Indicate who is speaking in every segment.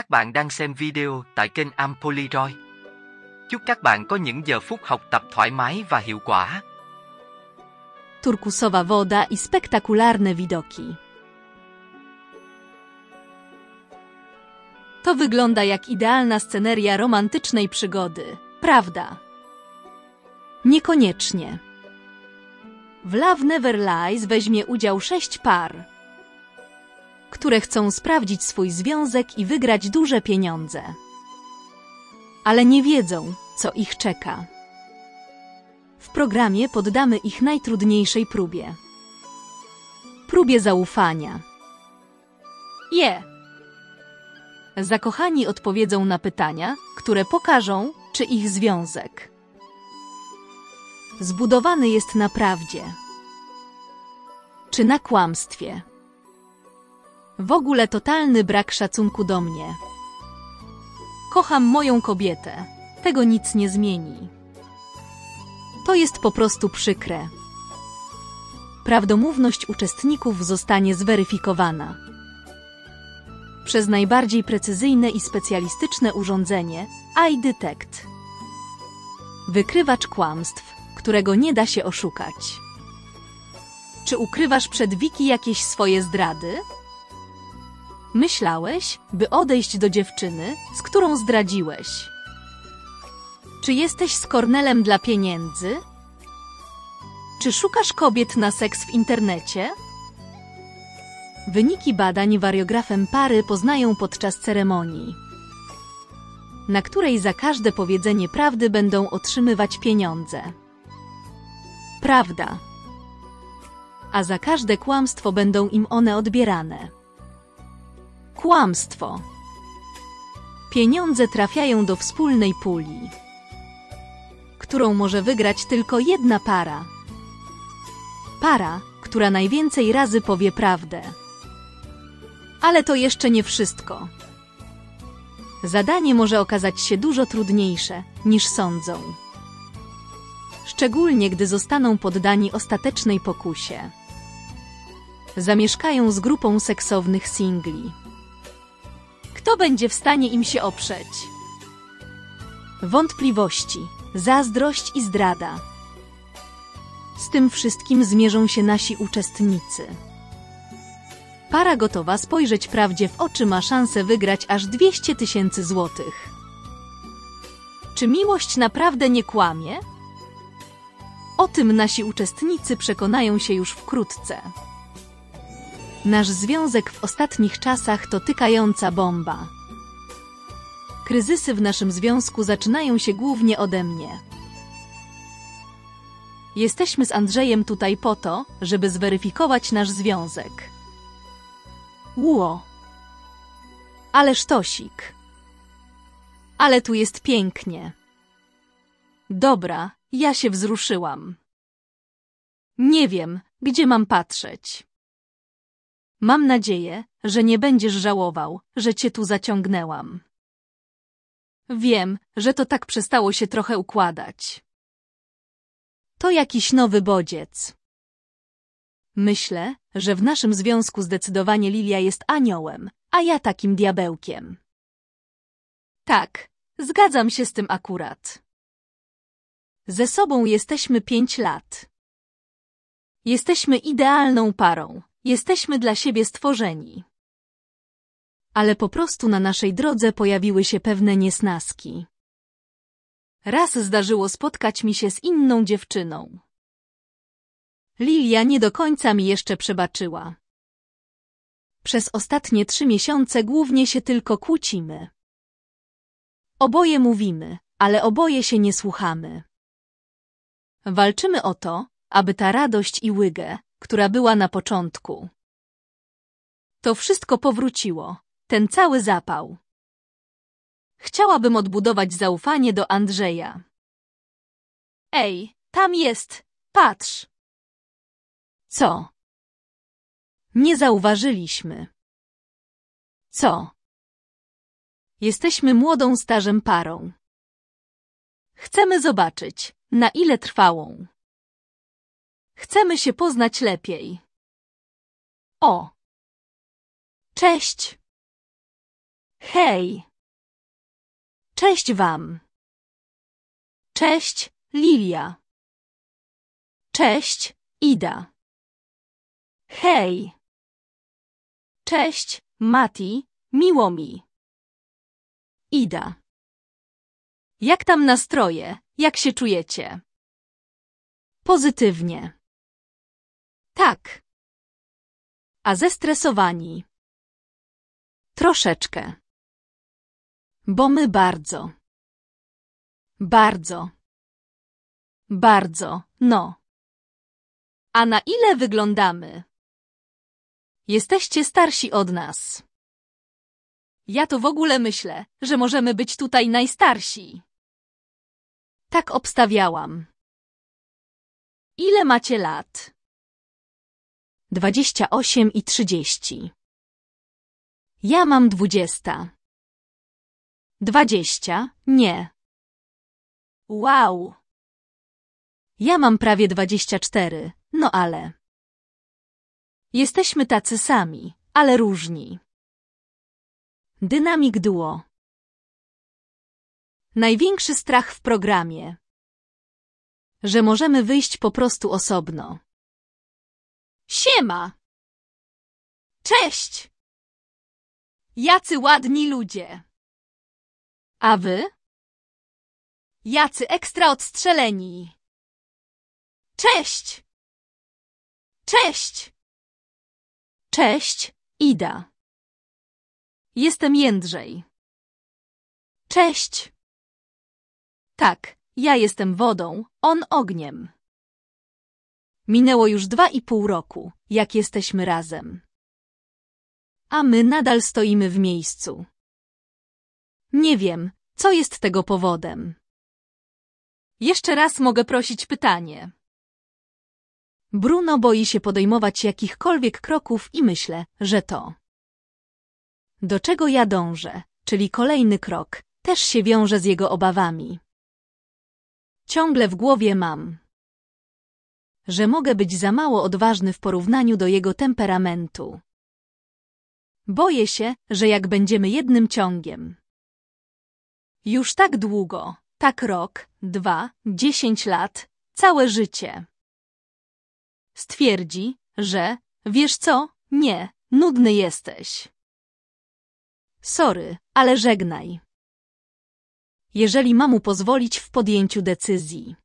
Speaker 1: Các bạn đang xem video tại kênh Ampoliroy. Chúc các bạn có những giờ phút học tập thoải mái và hiệu quả. Turkusowa woda i spektakularne widoki. To wygląda jak idealna sceneria romantycznej przygody, prawda? Niekoniecznie. W Love Never Lies weźmie udział sześć par, które chcą sprawdzić swój związek i wygrać duże pieniądze. Ale nie wiedzą, co ich czeka. W programie poddamy ich najtrudniejszej próbie. Próbie zaufania. Je. Yeah. Zakochani odpowiedzą na pytania, które pokażą, czy ich związek zbudowany jest na prawdzie, czy na kłamstwie. W ogóle totalny brak szacunku do mnie. Kocham moją kobietę. Tego nic nie zmieni. To jest po prostu przykre. Prawdomówność uczestników zostanie zweryfikowana. Przez najbardziej precyzyjne i specjalistyczne urządzenie iDetect. Wykrywacz kłamstw, którego nie da się oszukać. Czy ukrywasz przed Wiki jakieś swoje zdrady? myślałeś, by odejść do dziewczyny, z którą zdradziłeś? Czy jesteś z Kornelem dla pieniędzy? Czy szukasz kobiet na seks w internecie? Wyniki badań wariografem pary poznają podczas ceremonii, na której za każde powiedzenie prawdy będą otrzymywać pieniądze. Prawda. A za każde kłamstwo będą im one odbierane. Kłamstwo. Pieniądze trafiają do wspólnej puli, którą może wygrać tylko jedna para. Para, która najwięcej razy powie prawdę. Ale to jeszcze nie wszystko. Zadanie może okazać się dużo trudniejsze, niż sądzą. Szczególnie gdy zostaną poddani ostatecznej pokusie. Zamieszkają z grupą seksownych singli. Kto będzie w stanie im się oprzeć? Wątpliwości, zazdrość i zdrada. Z tym wszystkim zmierzą się nasi uczestnicy. Para gotowa spojrzeć prawdzie w oczy ma szansę wygrać aż 200 tysięcy złotych. Czy miłość naprawdę nie kłamie? O tym nasi uczestnicy przekonają się już wkrótce. Nasz związek w ostatnich czasach to tykająca bomba. Kryzysy w naszym związku zaczynają się głównie ode mnie. Jesteśmy z Andrzejem tutaj po to, żeby zweryfikować nasz związek. Ło! Ale sztosik! Ale tu jest pięknie. Dobra, ja się wzruszyłam. Nie wiem, gdzie mam patrzeć. Mam nadzieję, że nie będziesz żałował, że cię tu zaciągnęłam. Wiem, że to tak przestało się trochę układać. To jakiś nowy bodziec. Myślę, że w naszym związku zdecydowanie Lilia jest aniołem, a ja takim diabełkiem. Tak, zgadzam się z tym akurat. Ze sobą jesteśmy pięć lat. Jesteśmy idealną parą, Jesteśmy dla siebie stworzeni. Ale po prostu na naszej drodze pojawiły się pewne niesnaski. Raz zdarzyło spotkać mi się z inną dziewczyną. Lilia nie do końca mi jeszcze przebaczyła. Przez ostatnie trzy miesiące głównie się tylko kłócimy. Oboje mówimy, ale oboje się nie słuchamy. Walczymy o to, aby ta radość i łygę, która była na początku. To wszystko powróciło, ten cały zapał. Chciałabym odbudować zaufanie do Andrzeja. Ej, tam jest, patrz! Co? Nie zauważyliśmy. Co? Jesteśmy młodą starzem parą. Chcemy zobaczyć, na ile trwałą. Chcemy się poznać lepiej. O. Cześć. Hej. Cześć wam. Cześć, Lilia. Cześć, Ida. Hej. Cześć, Mati, miło mi. Ida. Jak tam nastroje? Jak się czujecie? Pozytywnie. Tak. A zestresowani? Troszeczkę. Bo my bardzo. Bardzo. Bardzo, no. A na ile wyglądamy? Jesteście starsi od nas. Ja to w ogóle myślę, że możemy być tutaj najstarsi. Tak obstawiałam. Ile macie lat? 28 i 30. Ja mam 20. 20, nie. Wow. Ja mam prawie 24, no ale. Jesteśmy tacy sami, ale różni. Dynamik duo. Największy strach w programie. Że możemy wyjść po prostu osobno. Siema! Cześć! Jacy ładni ludzie! A wy? Jacy ekstra odstrzeleni! Cześć! Cześć! Cześć, Ida. Jestem Jędrzej. Cześć! Tak, ja jestem wodą, on ogniem. Minęło już dwa i pół roku, jak jesteśmy razem. A my nadal stoimy w miejscu. Nie wiem, co jest tego powodem. Jeszcze raz mogę prosić pytanie. Bruno boi się podejmować jakichkolwiek kroków i myślę, że to. Do czego ja dążę, czyli kolejny krok, też się wiąże z jego obawami. Ciągle w głowie mam że mogę być za mało odważny w porównaniu do jego temperamentu. Boję się, że jak będziemy jednym ciągiem. Już tak długo, tak rok, dwa, dziesięć lat, całe życie. Stwierdzi, że, wiesz co, nie, nudny jesteś. Sorry, ale żegnaj. Jeżeli mamu mu pozwolić w podjęciu decyzji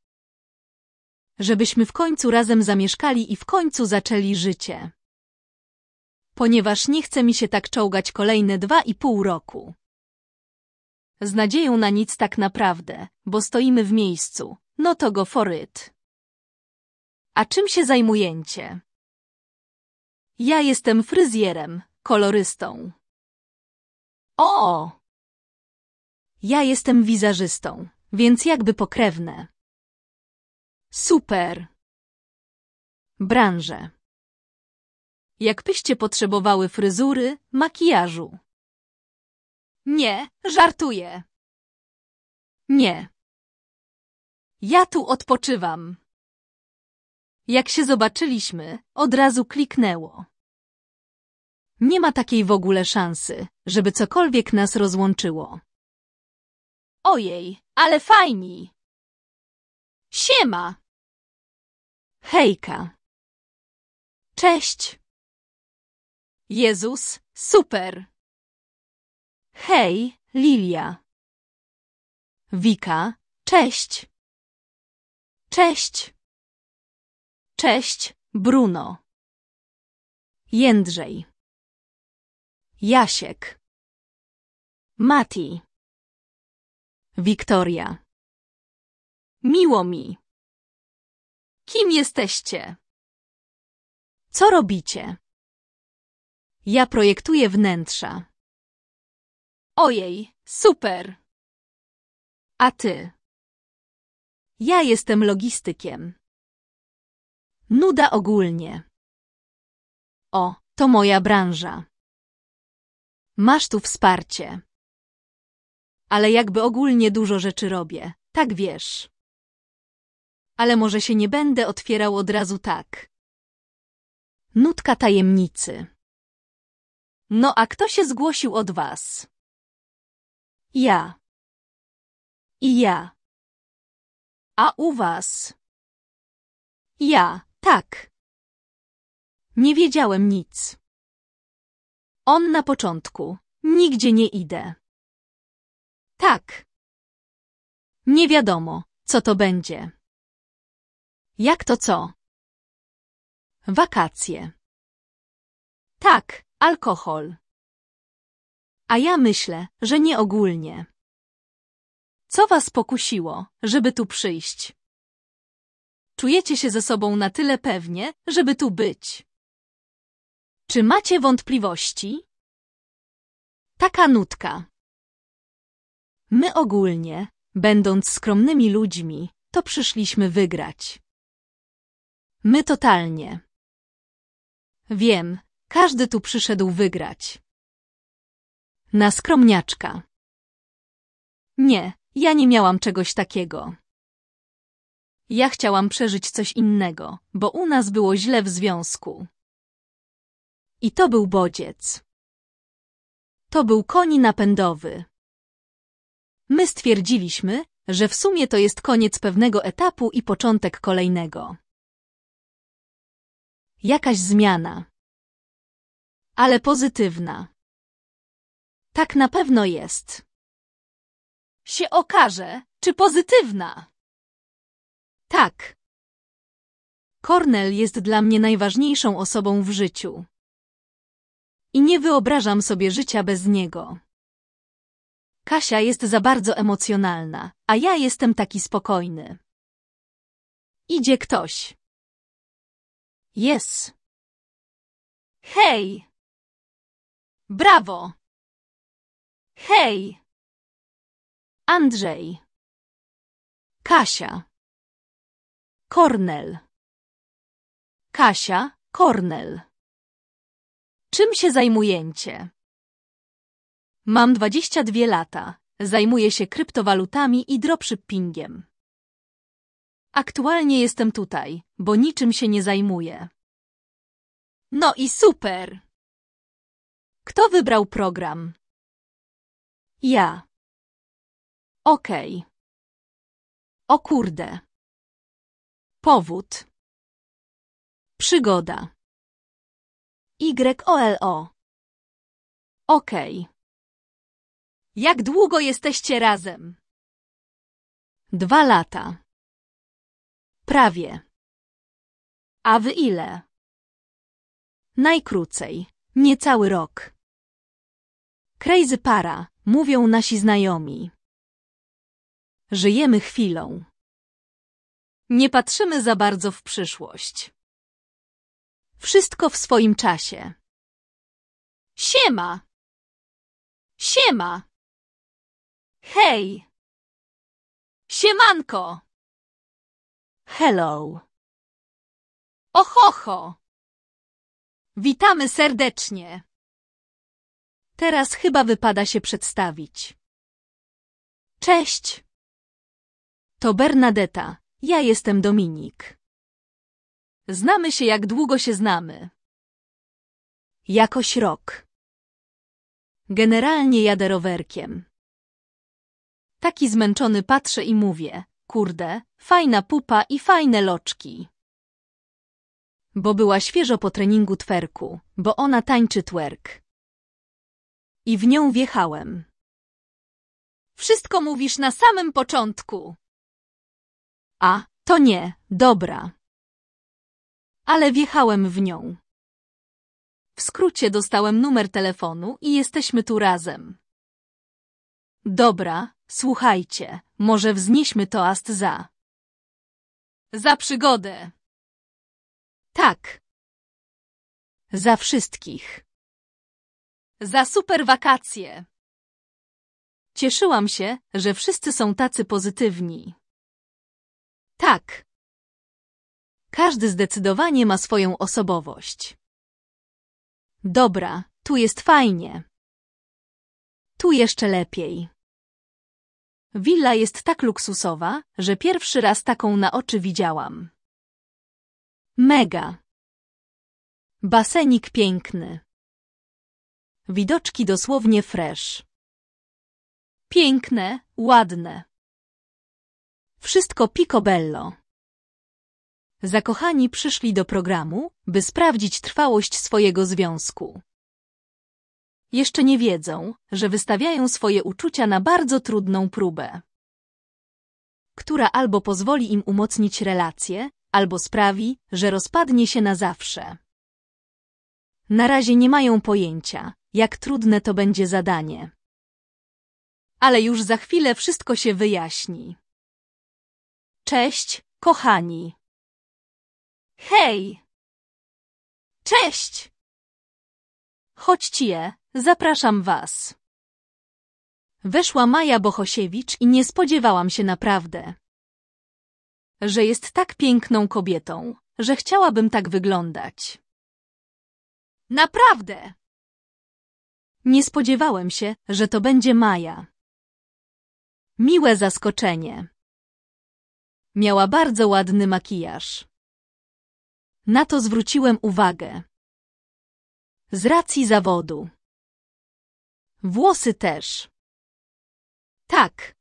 Speaker 1: żebyśmy w końcu razem zamieszkali i w końcu zaczęli życie. Ponieważ nie chce mi się tak czołgać kolejne dwa i pół roku. Z nadzieją na nic tak naprawdę, bo stoimy w miejscu, no to go foryt. A czym się zajmujecie? Ja jestem fryzjerem, kolorystą. O! Ja jestem wizerzystą, więc jakby pokrewne. Super. Branże. Jakbyście potrzebowały fryzury, makijażu. Nie, żartuję. Nie. Ja tu odpoczywam. Jak się zobaczyliśmy, od razu kliknęło. Nie ma takiej w ogóle szansy, żeby cokolwiek nas rozłączyło. Ojej, ale fajni. Siema! Hejka. Cześć. Jezus, super. Hej, Lilia. Wika, cześć. Cześć. Cześć, Bruno. Jędrzej. Jasiek. Mati. Wiktoria. Miło mi. Kim jesteście? Co robicie? Ja projektuję wnętrza. Ojej, super! A ty? Ja jestem logistykiem. Nuda ogólnie. O, to moja branża. Masz tu wsparcie. Ale jakby ogólnie dużo rzeczy robię, tak wiesz ale może się nie będę otwierał od razu tak. Nutka tajemnicy. No a kto się zgłosił od was? Ja. I ja. A u was? Ja, tak. Nie wiedziałem nic. On na początku. Nigdzie nie idę. Tak. Nie wiadomo, co to będzie. Jak to co? Wakacje. Tak, alkohol. A ja myślę, że nie ogólnie. Co was pokusiło, żeby tu przyjść? Czujecie się ze sobą na tyle pewnie, żeby tu być. Czy macie wątpliwości? Taka nutka. My ogólnie, będąc skromnymi ludźmi, to przyszliśmy wygrać. My totalnie. Wiem, każdy tu przyszedł wygrać. Na skromniaczka. Nie, ja nie miałam czegoś takiego. Ja chciałam przeżyć coś innego, bo u nas było źle w związku. I to był bodziec. To był koni napędowy. My stwierdziliśmy, że w sumie to jest koniec pewnego etapu i początek kolejnego. Jakaś zmiana. Ale pozytywna. Tak na pewno jest. Się okaże, czy pozytywna. Tak. Kornel jest dla mnie najważniejszą osobą w życiu. I nie wyobrażam sobie życia bez niego. Kasia jest za bardzo emocjonalna, a ja jestem taki spokojny. Idzie ktoś. Yes. Hej. Brawo. Hej. Andrzej. Kasia. Kornel. Kasia, Kornel. Czym się zajmujecie? Mam 22 lata. Zajmuję się kryptowalutami i dropshippingiem. Aktualnie jestem tutaj, bo niczym się nie zajmuję. No i super! Kto wybrał program? Ja. Okej. Okay. O kurde. Powód. Przygoda. YOLO. Okej. Okay. Jak długo jesteście razem? Dwa lata. Prawie. A w ile? Najkrócej. Niecały rok. Crazy para, mówią nasi znajomi. Żyjemy chwilą. Nie patrzymy za bardzo w przyszłość. Wszystko w swoim czasie. Siema! Siema! Hej! Siemanko! Hello. Ohoho! Witamy serdecznie. Teraz chyba wypada się przedstawić. Cześć. To Bernadetta. Ja jestem Dominik. Znamy się jak długo się znamy. Jakoś rok. Generalnie jadę rowerkiem. Taki zmęczony patrzę i mówię kurde, fajna pupa i fajne loczki. Bo była świeżo po treningu twerku, bo ona tańczy twerk. I w nią wjechałem. Wszystko mówisz na samym początku. A, to nie, dobra. Ale wjechałem w nią. W skrócie dostałem numer telefonu i jesteśmy tu razem. Dobra, Słuchajcie, może wznieśmy toast za... Za przygodę. Tak. Za wszystkich. Za super wakacje. Cieszyłam się, że wszyscy są tacy pozytywni. Tak. Każdy zdecydowanie ma swoją osobowość. Dobra, tu jest fajnie. Tu jeszcze lepiej. Willa jest tak luksusowa, że pierwszy raz taką na oczy widziałam. Mega. Basenik piękny. Widoczki dosłownie fresh. Piękne, ładne. Wszystko picobello. Zakochani przyszli do programu, by sprawdzić trwałość swojego związku jeszcze nie wiedzą, że wystawiają swoje uczucia na bardzo trudną próbę, która albo pozwoli im umocnić relacje, albo sprawi, że rozpadnie się na zawsze. Na razie nie mają pojęcia, jak trudne to będzie zadanie. Ale już za chwilę wszystko się wyjaśni. Cześć, kochani. Hej! Cześć! Chodźcie, Zapraszam Was. Weszła Maja Bohosiewicz i nie spodziewałam się naprawdę, że jest tak piękną kobietą, że chciałabym tak wyglądać. Naprawdę! Nie spodziewałem się, że to będzie Maja. Miłe zaskoczenie. Miała bardzo ładny makijaż. Na to zwróciłem uwagę. Z racji zawodu. Włosy też. Tak.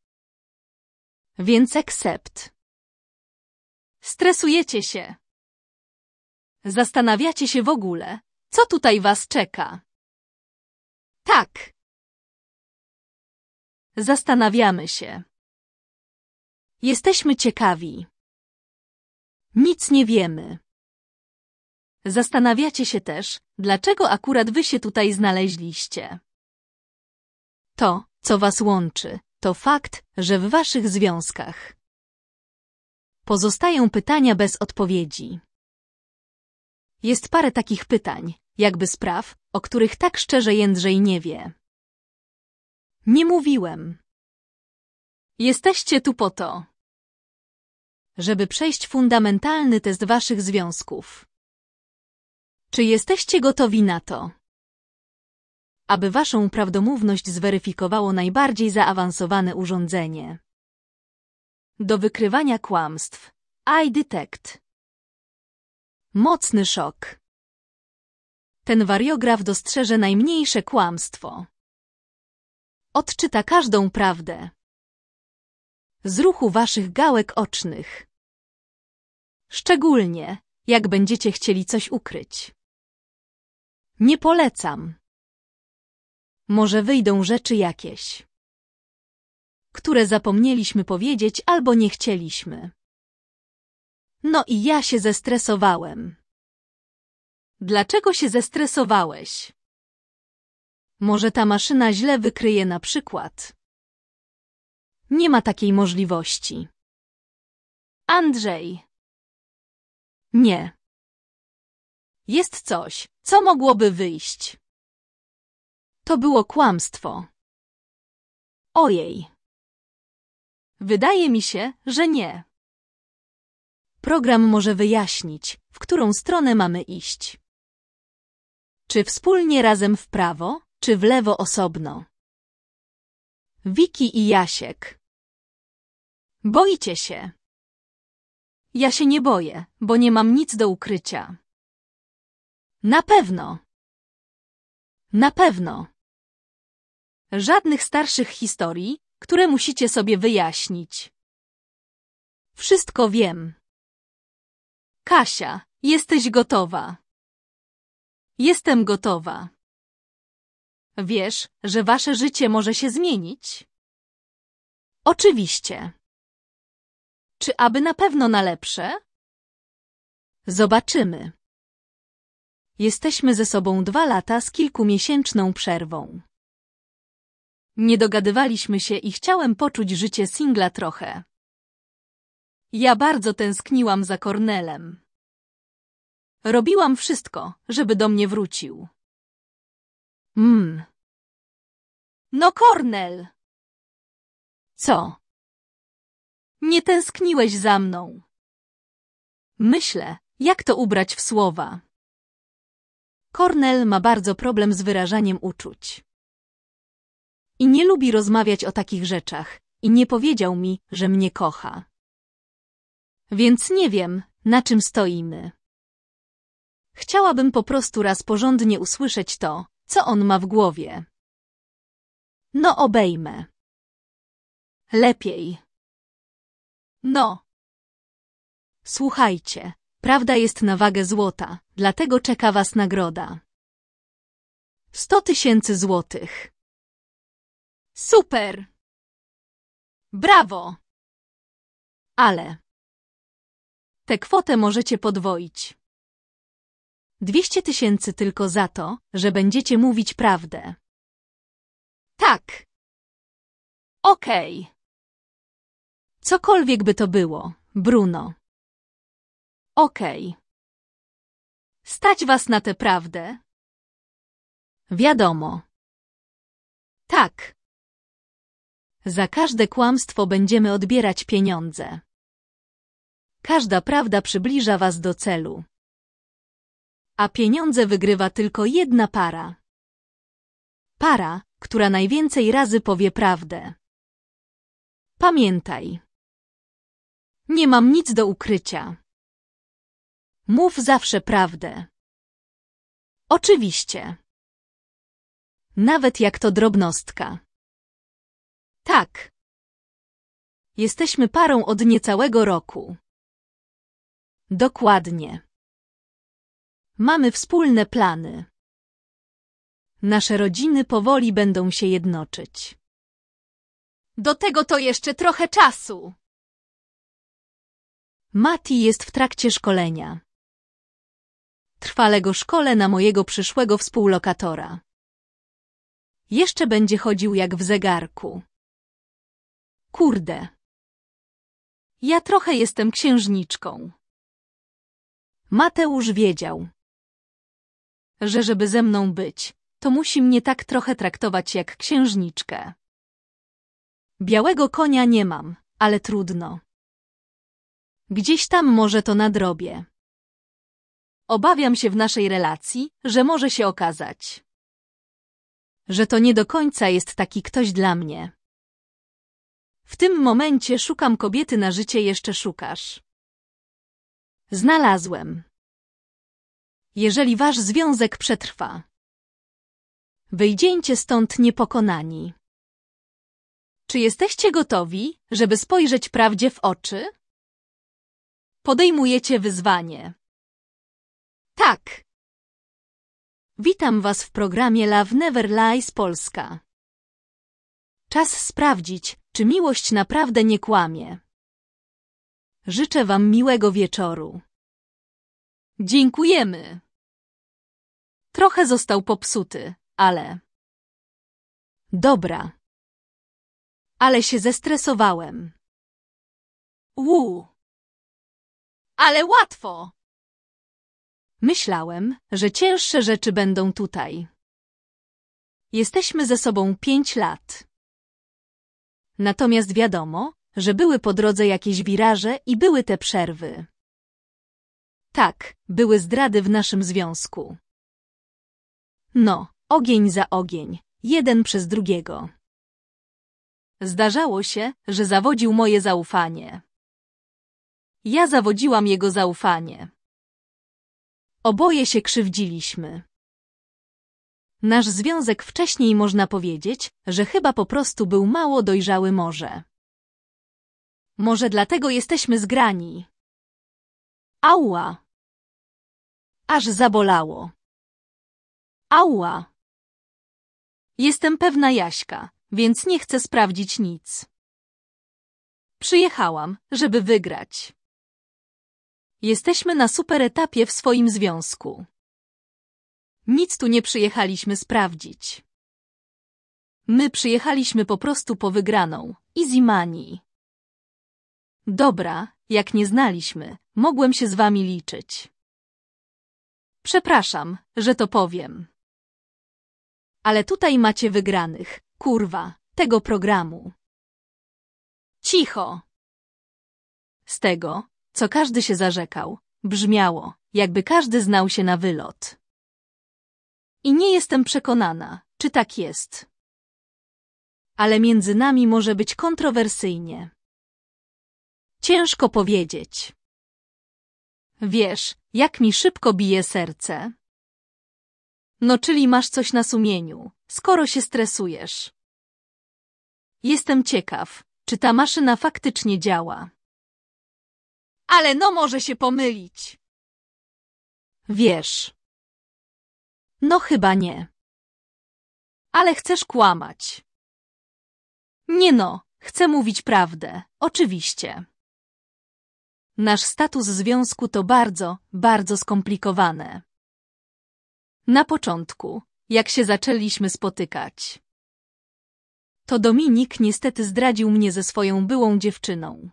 Speaker 1: Więc accept. Stresujecie się. Zastanawiacie się w ogóle, co tutaj was czeka. Tak. Zastanawiamy się. Jesteśmy ciekawi. Nic nie wiemy. Zastanawiacie się też, dlaczego akurat wy się tutaj znaleźliście. To, co was łączy, to fakt, że w waszych związkach pozostają pytania bez odpowiedzi. Jest parę takich pytań, jakby spraw, o których tak szczerze Jędrzej nie wie. Nie mówiłem. Jesteście tu po to, żeby przejść fundamentalny test waszych związków. Czy jesteście gotowi na to? aby waszą prawdomówność zweryfikowało najbardziej zaawansowane urządzenie. Do wykrywania kłamstw. iDetect. Mocny szok. Ten wariograf dostrzeże najmniejsze kłamstwo. Odczyta każdą prawdę. Z ruchu waszych gałek ocznych. Szczególnie, jak będziecie chcieli coś ukryć. Nie polecam. Może wyjdą rzeczy jakieś, które zapomnieliśmy powiedzieć albo nie chcieliśmy. No i ja się zestresowałem. Dlaczego się zestresowałeś? Może ta maszyna źle wykryje na przykład. Nie ma takiej możliwości. Andrzej. Nie. Jest coś, co mogłoby wyjść. To było kłamstwo. Ojej. Wydaje mi się, że nie. Program może wyjaśnić, w którą stronę mamy iść. Czy wspólnie razem w prawo, czy w lewo osobno? Wiki i Jasiek. Boicie się. Ja się nie boję, bo nie mam nic do ukrycia. Na pewno. Na pewno. Żadnych starszych historii, które musicie sobie wyjaśnić. Wszystko wiem. Kasia, jesteś gotowa. Jestem gotowa. Wiesz, że wasze życie może się zmienić? Oczywiście. Czy aby na pewno na lepsze? Zobaczymy. Jesteśmy ze sobą dwa lata z kilkumiesięczną przerwą. Nie dogadywaliśmy się i chciałem poczuć życie singla trochę. Ja bardzo tęskniłam za Kornelem. Robiłam wszystko, żeby do mnie wrócił. Mmm. No Kornel! Co? Nie tęskniłeś za mną. Myślę, jak to ubrać w słowa. Kornel ma bardzo problem z wyrażaniem uczuć. I nie lubi rozmawiać o takich rzeczach. I nie powiedział mi, że mnie kocha. Więc nie wiem, na czym stoimy. Chciałabym po prostu raz porządnie usłyszeć to, co on ma w głowie. No obejmę. Lepiej. No. Słuchajcie, prawda jest na wagę złota, dlatego czeka was nagroda. Sto tysięcy złotych. Super! Brawo! Ale tę kwotę możecie podwoić. 200 tysięcy tylko za to, że będziecie mówić prawdę. Tak. Okej. Okay. Cokolwiek by to było, Bruno. Okej. Okay. Stać was na tę prawdę? Wiadomo. Tak. Za każde kłamstwo będziemy odbierać pieniądze. Każda prawda przybliża was do celu. A pieniądze wygrywa tylko jedna para. Para, która najwięcej razy powie prawdę. Pamiętaj. Nie mam nic do ukrycia. Mów zawsze prawdę. Oczywiście. Nawet jak to drobnostka. Tak. Jesteśmy parą od niecałego roku. Dokładnie. Mamy wspólne plany. Nasze rodziny powoli będą się jednoczyć. Do tego to jeszcze trochę czasu. Mati jest w trakcie szkolenia. Trwale go szkole na mojego przyszłego współlokatora. Jeszcze będzie chodził jak w zegarku. Kurde. Ja trochę jestem księżniczką. Mateusz wiedział, że żeby ze mną być, to musi mnie tak trochę traktować jak księżniczkę. Białego konia nie mam, ale trudno. Gdzieś tam może to nadrobię. Obawiam się w naszej relacji, że może się okazać, że to nie do końca jest taki ktoś dla mnie. W tym momencie szukam kobiety na życie jeszcze szukasz. Znalazłem. Jeżeli wasz związek przetrwa. Wyjdziecie stąd niepokonani. Czy jesteście gotowi, żeby spojrzeć prawdzie w oczy? Podejmujecie wyzwanie. Tak. Witam Was w programie Love Never Lies Polska. Czas sprawdzić, czy miłość naprawdę nie kłamie. Życzę Wam miłego wieczoru. Dziękujemy. Trochę został popsuty, ale... Dobra. Ale się zestresowałem. Łu. Ale łatwo. Myślałem, że cięższe rzeczy będą tutaj. Jesteśmy ze sobą pięć lat. Natomiast wiadomo, że były po drodze jakieś wiraże i były te przerwy. Tak, były zdrady w naszym związku. No, ogień za ogień, jeden przez drugiego. Zdarzało się, że zawodził moje zaufanie. Ja zawodziłam jego zaufanie. Oboje się krzywdziliśmy. Nasz związek wcześniej można powiedzieć, że chyba po prostu był mało dojrzały może. Może dlatego jesteśmy zgrani. Ała! Aż zabolało. Ała! Jestem pewna Jaśka, więc nie chcę sprawdzić nic. Przyjechałam, żeby wygrać. Jesteśmy na super etapie w swoim związku. Nic tu nie przyjechaliśmy sprawdzić. My przyjechaliśmy po prostu po wygraną. zimani. Dobra, jak nie znaliśmy, mogłem się z wami liczyć. Przepraszam, że to powiem. Ale tutaj macie wygranych, kurwa, tego programu. Cicho! Z tego, co każdy się zarzekał, brzmiało, jakby każdy znał się na wylot. I nie jestem przekonana, czy tak jest. Ale między nami może być kontrowersyjnie. Ciężko powiedzieć. Wiesz, jak mi szybko bije serce. No czyli masz coś na sumieniu, skoro się stresujesz. Jestem ciekaw, czy ta maszyna faktycznie działa. Ale no może się pomylić. Wiesz. No chyba nie. Ale chcesz kłamać. Nie no, chcę mówić prawdę, oczywiście. Nasz status związku to bardzo, bardzo skomplikowane. Na początku, jak się zaczęliśmy spotykać, to Dominik niestety zdradził mnie ze swoją byłą dziewczyną.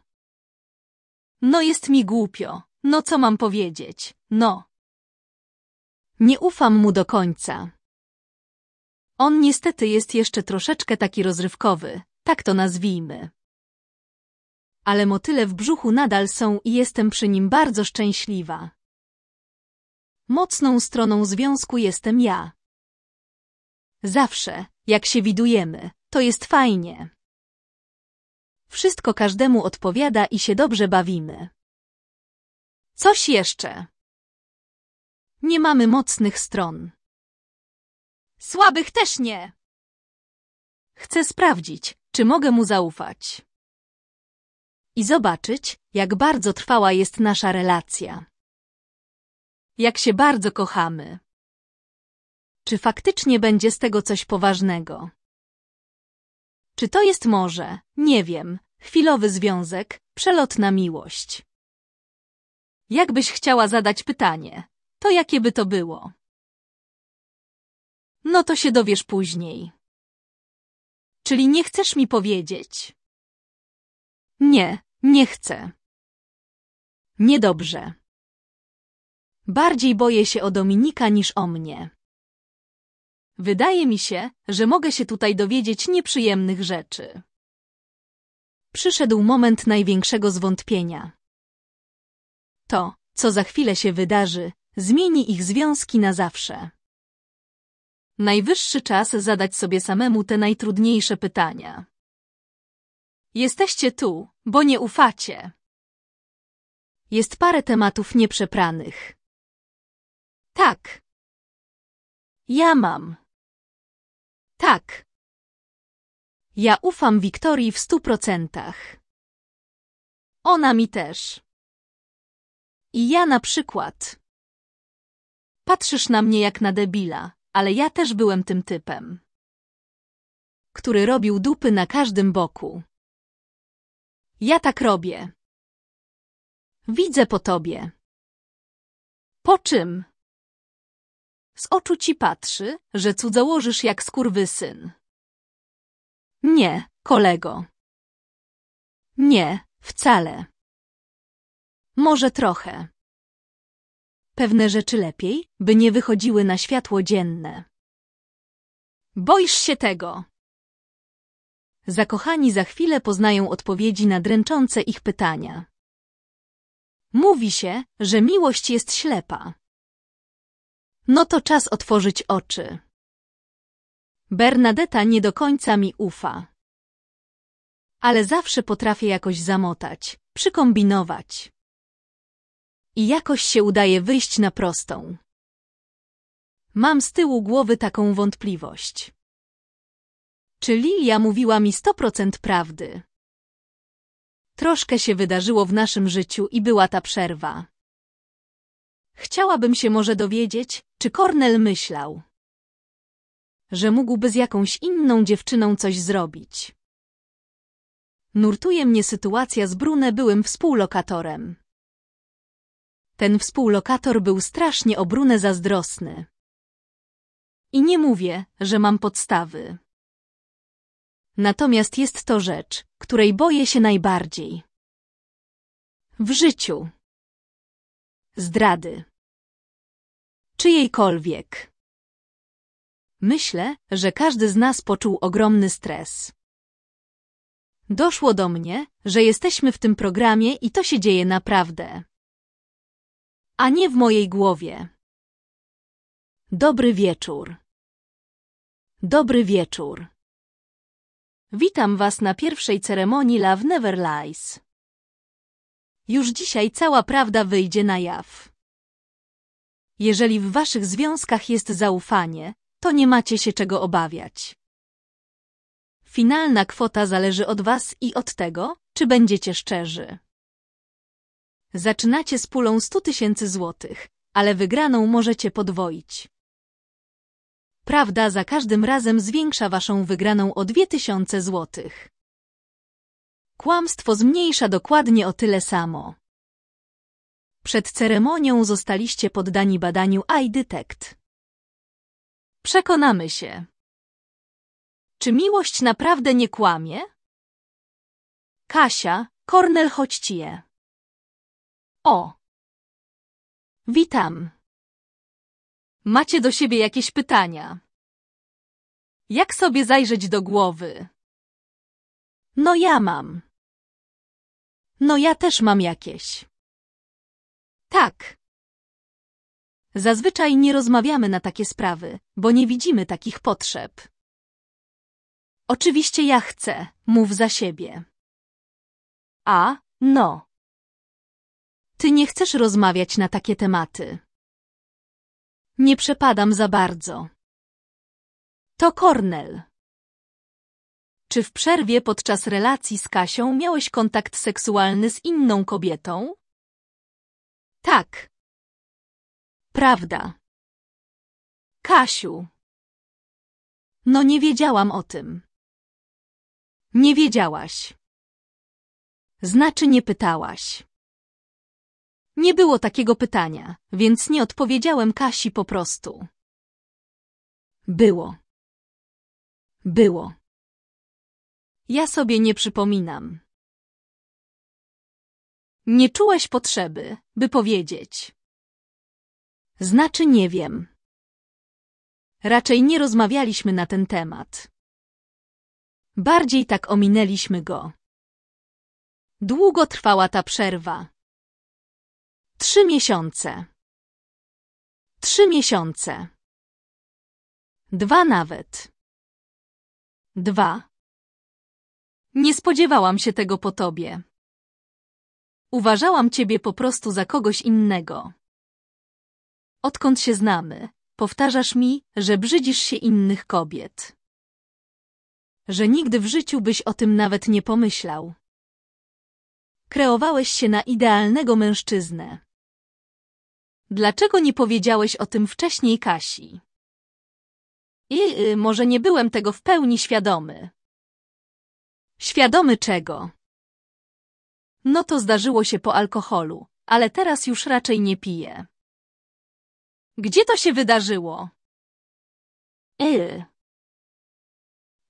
Speaker 1: No jest mi głupio, no co mam powiedzieć, no. Nie ufam mu do końca. On niestety jest jeszcze troszeczkę taki rozrywkowy, tak to nazwijmy. Ale motyle w brzuchu nadal są i jestem przy nim bardzo szczęśliwa. Mocną stroną związku jestem ja. Zawsze, jak się widujemy, to jest fajnie. Wszystko każdemu odpowiada i się dobrze bawimy. Coś jeszcze. Nie mamy mocnych stron. Słabych też nie. Chcę sprawdzić, czy mogę mu zaufać. I zobaczyć, jak bardzo trwała jest nasza relacja. Jak się bardzo kochamy. Czy faktycznie będzie z tego coś poważnego? Czy to jest może, nie wiem, chwilowy związek, przelotna miłość? Jakbyś chciała zadać pytanie? to jakie by to było? No to się dowiesz później. Czyli nie chcesz mi powiedzieć? Nie, nie chcę. Niedobrze. Bardziej boję się o Dominika niż o mnie. Wydaje mi się, że mogę się tutaj dowiedzieć nieprzyjemnych rzeczy. Przyszedł moment największego zwątpienia. To, co za chwilę się wydarzy, zmieni ich związki na zawsze. Najwyższy czas zadać sobie samemu te najtrudniejsze pytania. Jesteście tu, bo nie ufacie. Jest parę tematów nieprzepranych. Tak. Ja mam. Tak. Ja ufam Wiktorii w stu procentach. Ona mi też. I ja na przykład. Patrzysz na mnie jak na debila, ale ja też byłem tym typem, który robił dupy na każdym boku. Ja tak robię. Widzę po tobie. Po czym? Z oczu ci patrzy, że cudzołożysz jak skurwysyn. Nie, kolego. Nie, wcale. Może trochę. Pewne rzeczy lepiej, by nie wychodziły na światło dzienne. Boisz się tego. Zakochani za chwilę poznają odpowiedzi na dręczące ich pytania. Mówi się, że miłość jest ślepa. No to czas otworzyć oczy. Bernadetta nie do końca mi ufa. Ale zawsze potrafię jakoś zamotać, przykombinować i jakoś się udaje wyjść na prostą. Mam z tyłu głowy taką wątpliwość. Czy Lilia mówiła mi 100% prawdy? Troszkę się wydarzyło w naszym życiu i była ta przerwa. Chciałabym się może dowiedzieć, czy Cornel myślał, że mógłby z jakąś inną dziewczyną coś zrobić. Nurtuje mnie sytuacja z Brune byłym współlokatorem. Ten współlokator był strasznie o Brunę zazdrosny. I nie mówię, że mam podstawy. Natomiast jest to rzecz, której boję się najbardziej. W życiu. Zdrady. Czyjejkolwiek. Myślę, że każdy z nas poczuł ogromny stres. Doszło do mnie, że jesteśmy w tym programie i to się dzieje naprawdę a nie w mojej głowie. Dobry wieczór. Dobry wieczór. Witam Was na pierwszej ceremonii Love Never Lies. Już dzisiaj cała prawda wyjdzie na jaw. Jeżeli w Waszych związkach jest zaufanie, to nie macie się czego obawiać. Finalna kwota zależy od Was i od tego, czy będziecie szczerzy. Zaczynacie z pulą 100 tysięcy złotych, ale wygraną możecie podwoić. Prawda za każdym razem zwiększa waszą wygraną o 2000 złotych. Kłamstwo zmniejsza dokładnie o tyle samo. Przed ceremonią zostaliście poddani badaniu iDetect. Przekonamy się. Czy miłość naprawdę nie kłamie? Kasia, Kornel Chodźcie. O. Witam. Macie do siebie jakieś pytania? Jak sobie zajrzeć do głowy? No ja mam. No ja też mam jakieś. Tak. Zazwyczaj nie rozmawiamy na takie sprawy, bo nie widzimy takich potrzeb. Oczywiście ja chcę, mów za siebie. A, no. Ty nie chcesz rozmawiać na takie tematy. Nie przepadam za bardzo. To Kornel. Czy w przerwie podczas relacji z Kasią miałeś kontakt seksualny z inną kobietą? Tak. Prawda. Kasiu. No nie wiedziałam o tym. Nie wiedziałaś. Znaczy nie pytałaś. Nie było takiego pytania, więc nie odpowiedziałem Kasi po prostu. Było. Było. Ja sobie nie przypominam. Nie czułeś potrzeby, by powiedzieć. Znaczy nie wiem. Raczej nie rozmawialiśmy na ten temat. Bardziej tak ominęliśmy go. Długo trwała ta przerwa. Trzy miesiące. Trzy miesiące. Dwa nawet. Dwa. Nie spodziewałam się tego po tobie. Uważałam ciebie po prostu za kogoś innego. Odkąd się znamy, powtarzasz mi, że brzydzisz się innych kobiet. Że nigdy w życiu byś o tym nawet nie pomyślał. Kreowałeś się na idealnego mężczyznę. Dlaczego nie powiedziałeś o tym wcześniej Kasi? I y, może nie byłem tego w pełni świadomy. Świadomy czego? No to zdarzyło się po alkoholu, ale teraz już raczej nie piję. Gdzie to się wydarzyło? Yy.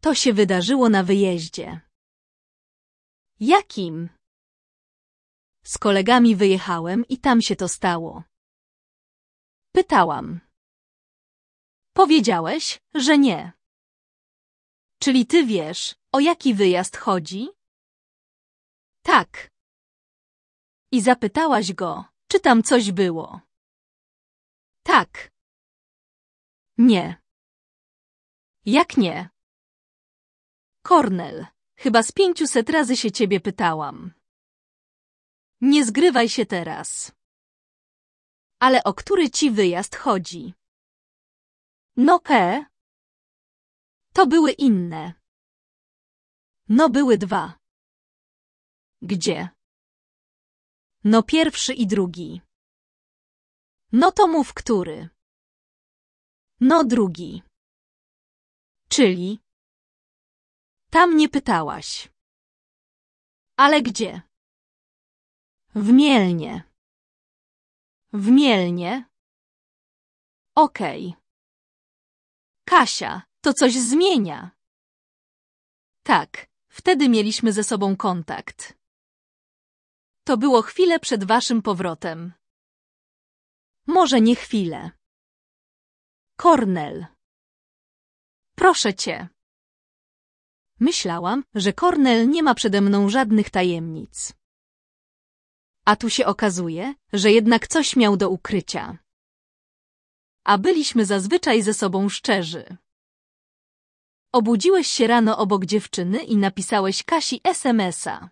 Speaker 1: To się wydarzyło na wyjeździe. Jakim? Z kolegami wyjechałem i tam się to stało. Pytałam. Powiedziałeś, że nie. Czyli ty wiesz, o jaki wyjazd chodzi? Tak. I zapytałaś go, czy tam coś było. Tak. Nie. Jak nie? Kornel, chyba z pięciuset razy się ciebie pytałam. Nie zgrywaj się teraz. Ale o który ci wyjazd chodzi? No ke. To były inne. No były dwa. Gdzie? No pierwszy i drugi. No to mów który. No drugi. Czyli? Tam nie pytałaś. Ale gdzie? W Mielnie. W Mielnie. Okej. Okay. Kasia, to coś zmienia. Tak, wtedy mieliśmy ze sobą kontakt. To było chwilę przed waszym powrotem. Może nie chwilę. Kornel. Proszę cię. Myślałam, że Kornel nie ma przede mną żadnych tajemnic. A tu się okazuje, że jednak coś miał do ukrycia. A byliśmy zazwyczaj ze sobą szczerzy. Obudziłeś się rano obok dziewczyny i napisałeś Kasi SMS-a.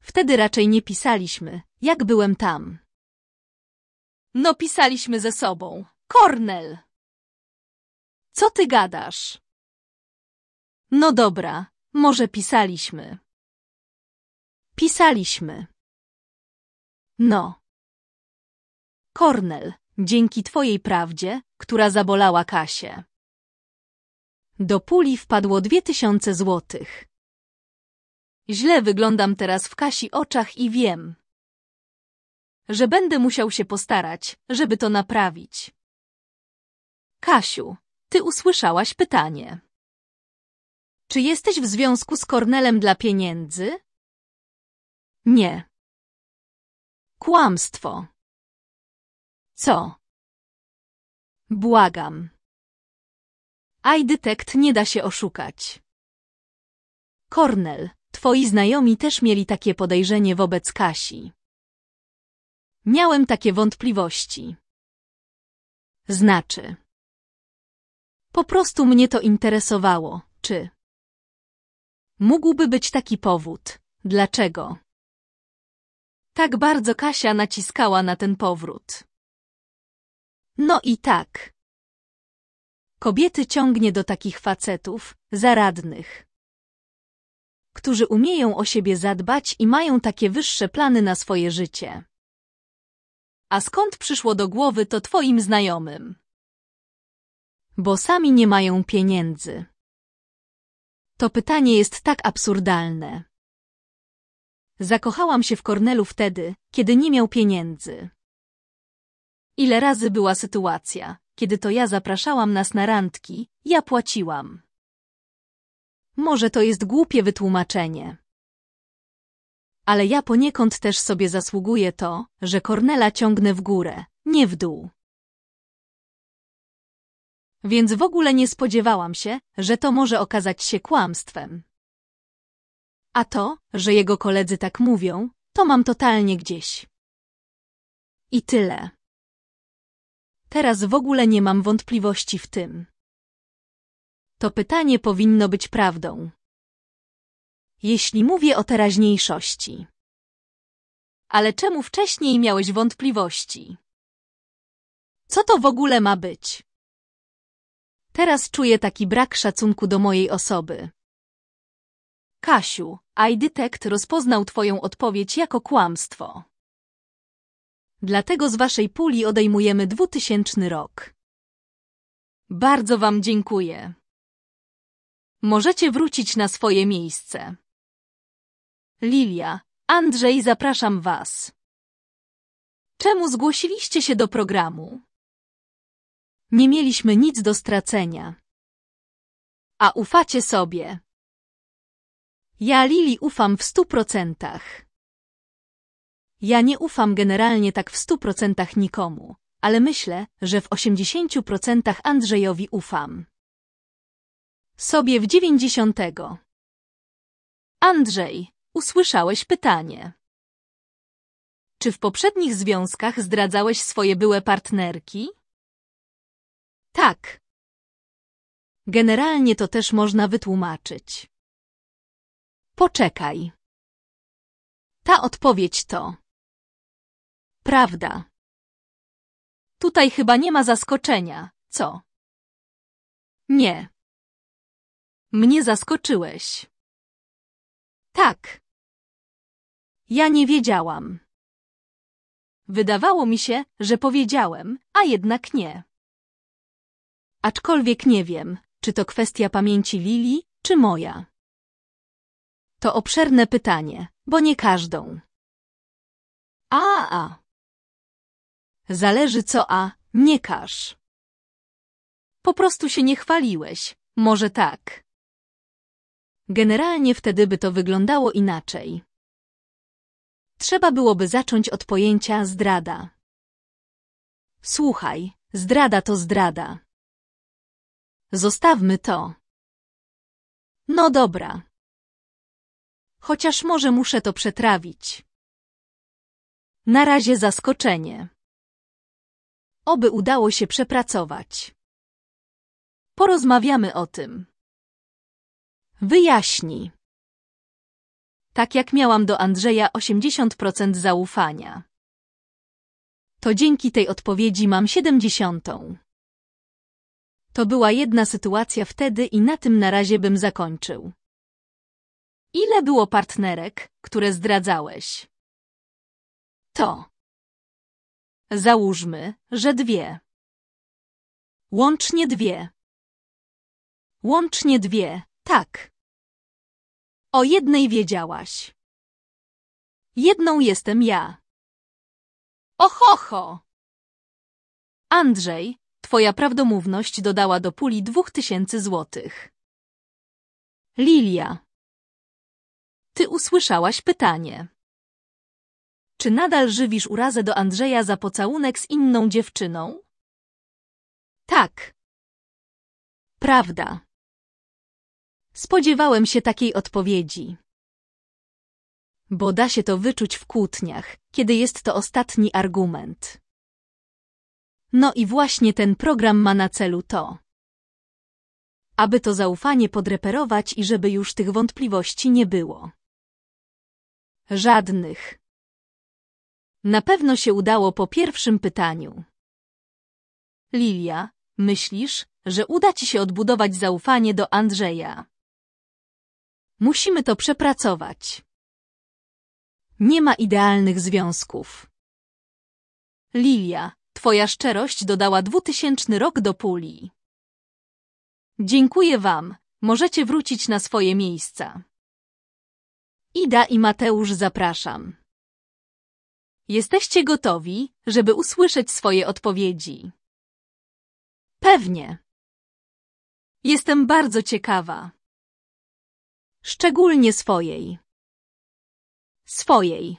Speaker 1: Wtedy raczej nie pisaliśmy, jak byłem tam. No pisaliśmy ze sobą. Kornel! Co ty gadasz? No dobra, może pisaliśmy. Pisaliśmy. No. Kornel, dzięki twojej prawdzie, która zabolała Kasię. Do puli wpadło dwie tysiące złotych. Źle wyglądam teraz w Kasi oczach i wiem, że będę musiał się postarać, żeby to naprawić. Kasiu, ty usłyszałaś pytanie. Czy jesteś w związku z Kornelem dla pieniędzy? Nie. Kłamstwo. Co? Błagam. iDetect nie da się oszukać. Kornel, twoi znajomi też mieli takie podejrzenie wobec Kasi. Miałem takie wątpliwości. Znaczy. Po prostu mnie to interesowało, czy mógłby być taki powód. Dlaczego? Tak bardzo Kasia naciskała na ten powrót. No i tak. Kobiety ciągnie do takich facetów, zaradnych, którzy umieją o siebie zadbać i mają takie wyższe plany na swoje życie. A skąd przyszło do głowy to twoim znajomym? Bo sami nie mają pieniędzy. To pytanie jest tak absurdalne. Zakochałam się w Kornelu wtedy, kiedy nie miał pieniędzy. Ile razy była sytuacja, kiedy to ja zapraszałam nas na randki, ja płaciłam. Może to jest głupie wytłumaczenie. Ale ja poniekąd też sobie zasługuję to, że Kornela ciągnę w górę, nie w dół. Więc w ogóle nie spodziewałam się, że to może okazać się kłamstwem. A to, że jego koledzy tak mówią, to mam totalnie gdzieś. I tyle. Teraz w ogóle nie mam wątpliwości w tym. To pytanie powinno być prawdą. Jeśli mówię o teraźniejszości. Ale czemu wcześniej miałeś wątpliwości? Co to w ogóle ma być? Teraz czuję taki brak szacunku do mojej osoby. Kasiu, iDetect rozpoznał Twoją odpowiedź jako kłamstwo. Dlatego z Waszej puli odejmujemy 2000 rok. Bardzo Wam dziękuję. Możecie wrócić na swoje miejsce. Lilia, Andrzej, zapraszam Was. Czemu zgłosiliście się do programu? Nie mieliśmy nic do stracenia. A ufacie sobie. Ja Lili ufam w stu procentach. Ja nie ufam generalnie tak w stu procentach nikomu, ale myślę, że w osiemdziesięciu procentach Andrzejowi ufam. Sobie w dziewięćdziesiątego. Andrzej, usłyszałeś pytanie. Czy w poprzednich związkach zdradzałeś swoje byłe partnerki? Tak. Generalnie to też można wytłumaczyć. Poczekaj. Ta odpowiedź to. Prawda. Tutaj chyba nie ma zaskoczenia, co? Nie. Mnie zaskoczyłeś. Tak. Ja nie wiedziałam. Wydawało mi się, że powiedziałem, a jednak nie. Aczkolwiek nie wiem, czy to kwestia pamięci Lili, czy moja. To obszerne pytanie, bo nie każdą. A, a. Zależy co a, nie każ. Po prostu się nie chwaliłeś, może tak. Generalnie wtedy by to wyglądało inaczej. Trzeba byłoby zacząć od pojęcia zdrada. Słuchaj, zdrada to zdrada. Zostawmy to. No dobra, chociaż może muszę to przetrawić. Na razie zaskoczenie. Oby udało się przepracować. Porozmawiamy o tym. Wyjaśni. Tak jak miałam do Andrzeja 80% zaufania. To dzięki tej odpowiedzi mam 70. To była jedna sytuacja wtedy i na tym na razie bym zakończył. Ile było partnerek, które zdradzałeś? To. Załóżmy, że dwie. Łącznie dwie. Łącznie dwie, tak. O jednej wiedziałaś. Jedną jestem ja. Ohoho! Andrzej, twoja prawdomówność dodała do puli dwóch tysięcy złotych. Lilia, ty usłyszałaś pytanie. Czy nadal żywisz urazę do Andrzeja za pocałunek z inną dziewczyną? Tak. Prawda. Spodziewałem się takiej odpowiedzi. Bo da się to wyczuć w kłótniach, kiedy jest to ostatni argument. No i właśnie ten program ma na celu to. Aby to zaufanie podreperować i żeby już tych wątpliwości nie było. Żadnych. Na pewno się udało po pierwszym pytaniu. Lilia, myślisz, że uda ci się odbudować zaufanie do Andrzeja? Musimy to przepracować. Nie ma idealnych związków. Lilia, twoja szczerość dodała dwutysięczny rok do puli. Dziękuję wam. Możecie wrócić na swoje miejsca. Ida i Mateusz zapraszam. Jesteście gotowi, żeby usłyszeć swoje odpowiedzi? Pewnie. Jestem bardzo ciekawa. Szczególnie swojej. Swojej.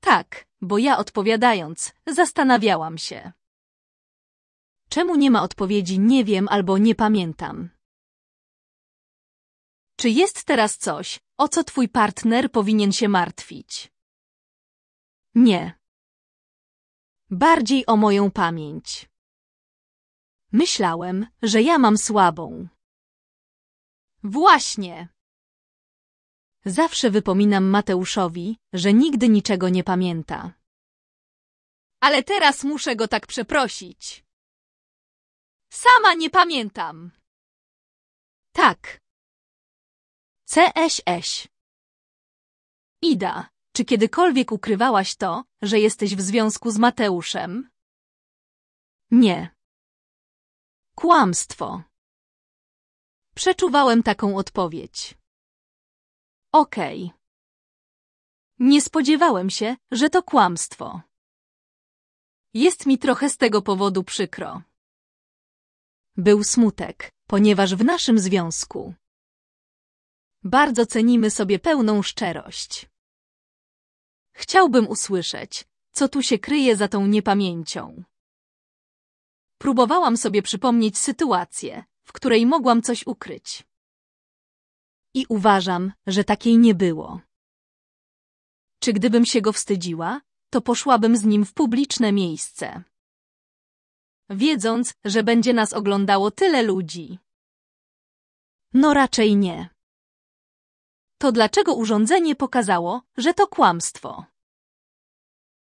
Speaker 1: Tak, bo ja odpowiadając, zastanawiałam się. Czemu nie ma odpowiedzi nie wiem albo nie pamiętam? Czy jest teraz coś, o co twój partner powinien się martwić? Nie. Bardziej o moją pamięć. Myślałem, że ja mam słabą. Właśnie. Zawsze wypominam Mateuszowi, że nigdy niczego nie pamięta. Ale teraz muszę go tak przeprosić. Sama nie pamiętam. Tak, CSS. Ida, czy kiedykolwiek ukrywałaś to, że jesteś w związku z Mateuszem? Nie. Kłamstwo. Przeczuwałem taką odpowiedź. Okej. Okay. Nie spodziewałem się, że to kłamstwo. Jest mi trochę z tego powodu przykro. Był smutek, ponieważ w naszym związku bardzo cenimy sobie pełną szczerość. Chciałbym usłyszeć, co tu się kryje za tą niepamięcią. Próbowałam sobie przypomnieć sytuację, w której mogłam coś ukryć. I uważam, że takiej nie było. Czy gdybym się go wstydziła, to poszłabym z nim w publiczne miejsce. Wiedząc, że będzie nas oglądało tyle ludzi. No raczej nie to dlaczego urządzenie pokazało, że to kłamstwo?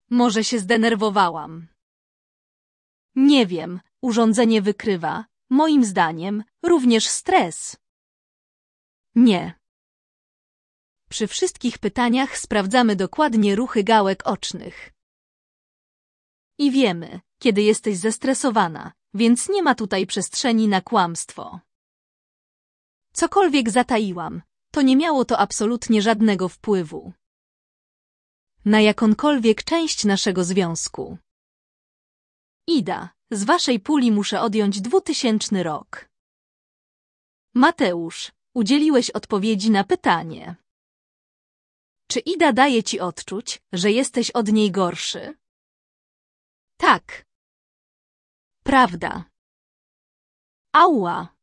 Speaker 1: Może się zdenerwowałam. Nie wiem, urządzenie wykrywa, moim zdaniem, również stres. Nie. Przy wszystkich pytaniach sprawdzamy dokładnie ruchy gałek ocznych. I wiemy, kiedy jesteś zestresowana, więc nie ma tutaj przestrzeni na kłamstwo. Cokolwiek zataiłam, to nie miało to absolutnie żadnego wpływu na jakąkolwiek część naszego związku. Ida, z waszej puli muszę odjąć dwutysięczny rok. Mateusz, udzieliłeś odpowiedzi na pytanie. Czy Ida daje ci odczuć, że jesteś od niej gorszy? Tak. Prawda. Ała.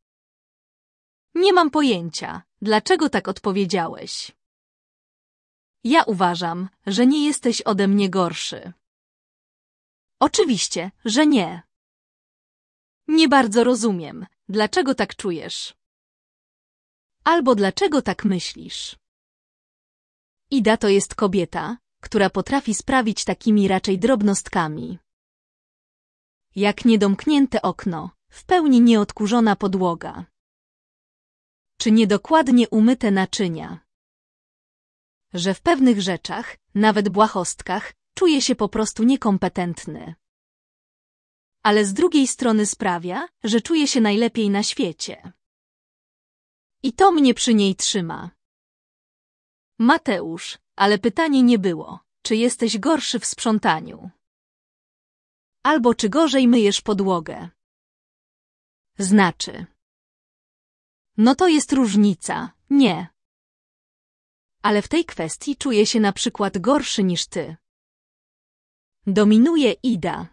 Speaker 1: Nie mam pojęcia. Dlaczego tak odpowiedziałeś? Ja uważam, że nie jesteś ode mnie gorszy. Oczywiście, że nie. Nie bardzo rozumiem, dlaczego tak czujesz. Albo dlaczego tak myślisz. Ida to jest kobieta, która potrafi sprawić takimi raczej drobnostkami. Jak niedomknięte okno, w pełni nieodkurzona podłoga czy niedokładnie umyte naczynia. Że w pewnych rzeczach, nawet błahostkach, czuje się po prostu niekompetentny. Ale z drugiej strony sprawia, że czuje się najlepiej na świecie. I to mnie przy niej trzyma. Mateusz, ale pytanie nie było, czy jesteś gorszy w sprzątaniu? Albo czy gorzej myjesz podłogę? Znaczy. No to jest różnica, nie. Ale w tej kwestii czuję się na przykład gorszy niż ty. Dominuje Ida.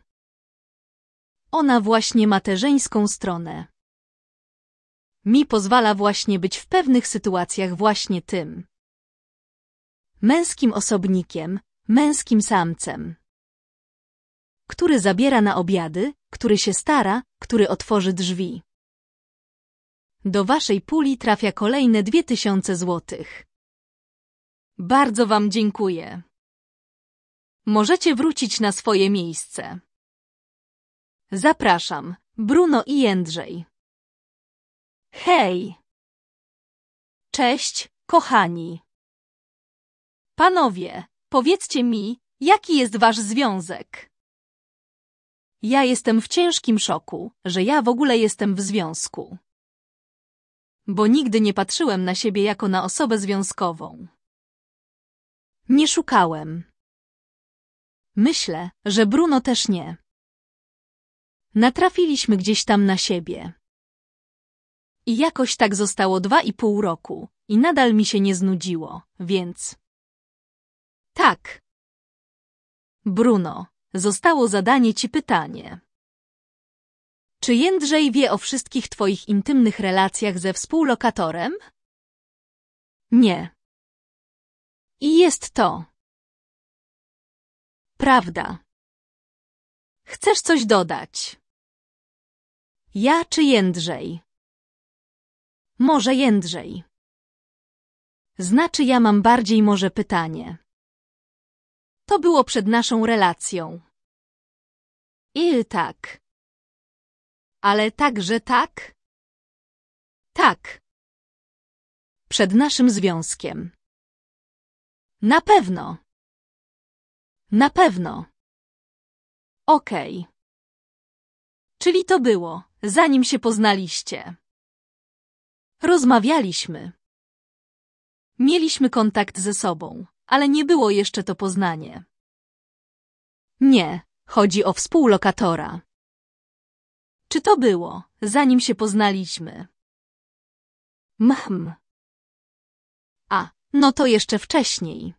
Speaker 1: Ona właśnie ma terzeńską stronę. Mi pozwala właśnie być w pewnych sytuacjach właśnie tym. Męskim osobnikiem, męskim samcem. Który zabiera na obiady, który się stara, który otworzy drzwi. Do waszej puli trafia kolejne 2000 złotych. Bardzo wam dziękuję. Możecie wrócić na swoje miejsce. Zapraszam, Bruno i Jędrzej. Hej! Cześć, kochani. Panowie, powiedzcie mi, jaki jest wasz związek? Ja jestem w ciężkim szoku, że ja w ogóle jestem w związku bo nigdy nie patrzyłem na siebie jako na osobę związkową. Nie szukałem. Myślę, że Bruno też nie. Natrafiliśmy gdzieś tam na siebie. I jakoś tak zostało dwa i pół roku i nadal mi się nie znudziło, więc... Tak. Bruno, zostało zadanie ci pytanie. Czy Jędrzej wie o wszystkich twoich intymnych relacjach ze współlokatorem? Nie. I jest to. Prawda. Chcesz coś dodać? Ja czy Jędrzej? Może Jędrzej. Znaczy ja mam bardziej może pytanie. To było przed naszą relacją. I tak ale także tak? Tak. Przed naszym związkiem. Na pewno. Na pewno. Okej. Okay. Czyli to było, zanim się poznaliście. Rozmawialiśmy. Mieliśmy kontakt ze sobą, ale nie było jeszcze to poznanie. Nie, chodzi o współlokatora. Czy to było, zanim się poznaliśmy? Mhm. A, no to jeszcze wcześniej.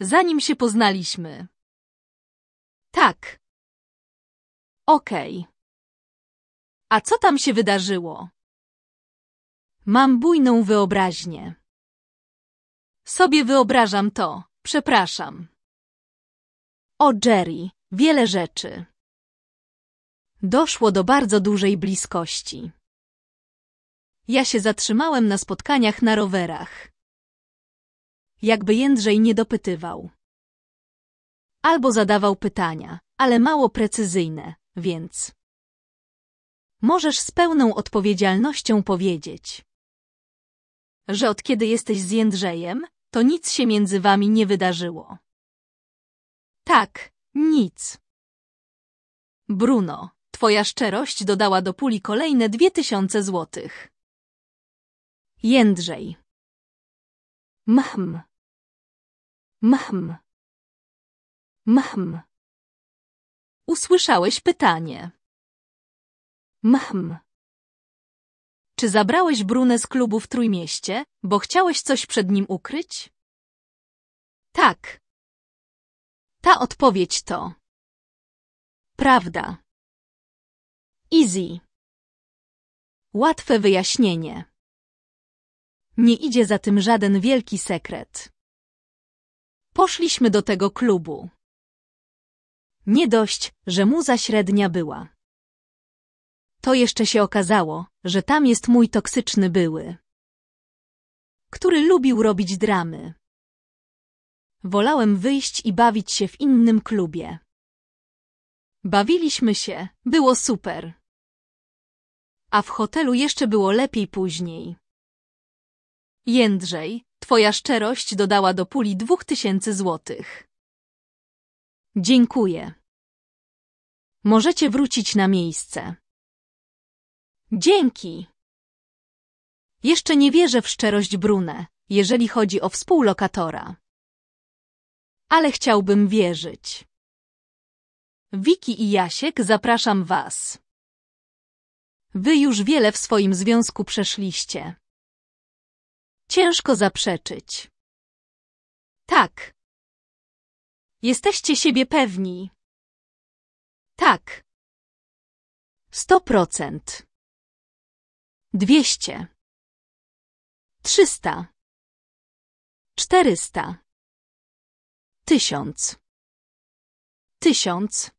Speaker 1: Zanim się poznaliśmy. Tak. Okej. Okay. A co tam się wydarzyło? Mam bujną wyobraźnię. Sobie wyobrażam to, przepraszam. O Jerry, wiele rzeczy. Doszło do bardzo dużej bliskości. Ja się zatrzymałem na spotkaniach na rowerach. Jakby Jędrzej nie dopytywał. Albo zadawał pytania, ale mało precyzyjne, więc... Możesz z pełną odpowiedzialnością powiedzieć, że od kiedy jesteś z Jędrzejem, to nic się między wami nie wydarzyło. Tak, nic. Bruno, Twoja szczerość dodała do puli kolejne dwie tysiące złotych. Jędrzej. Mahm. Mahm. Mahm. Usłyszałeś pytanie. Mahm. Czy zabrałeś Brunę z klubu w Trójmieście, bo chciałeś coś przed nim ukryć? Tak. Ta odpowiedź to. Prawda. Easy. Łatwe wyjaśnienie. Nie idzie za tym żaden wielki sekret. Poszliśmy do tego klubu. Nie dość, że muza średnia była. To jeszcze się okazało, że tam jest mój toksyczny były, który lubił robić dramy. Wolałem wyjść i bawić się w innym klubie. Bawiliśmy się, było super a w hotelu jeszcze było lepiej później. Jędrzej, twoja szczerość dodała do puli dwóch tysięcy złotych. Dziękuję. Możecie wrócić na miejsce. Dzięki. Jeszcze nie wierzę w szczerość Brunę, jeżeli chodzi o współlokatora. Ale chciałbym wierzyć. Wiki i Jasiek zapraszam Was. Wy już wiele w swoim związku przeszliście. Ciężko zaprzeczyć. Tak. Jesteście siebie pewni. Tak. Sto procent. Dwieście. Trzysta. Czterysta. Tysiąc. Tysiąc.